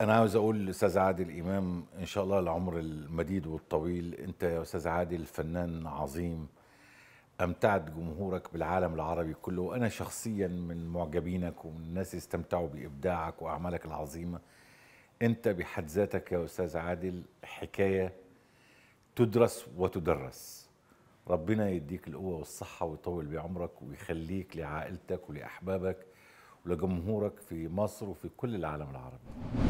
انا عاوز اقول للاستاذ عادل امام ان شاء الله العمر المديد والطويل انت يا استاذ عادل فنان عظيم امتعت جمهورك بالعالم العربي كله وانا شخصيا من معجبينك ومن الناس استمتعوا بابداعك واعمالك العظيمه انت بحد ذاتك يا استاذ عادل حكايه تدرس وتدرس ربنا يديك القوه والصحه ويطول بعمرك ويخليك لعائلتك ولاحبابك ولجمهورك في مصر وفي كل العالم العربي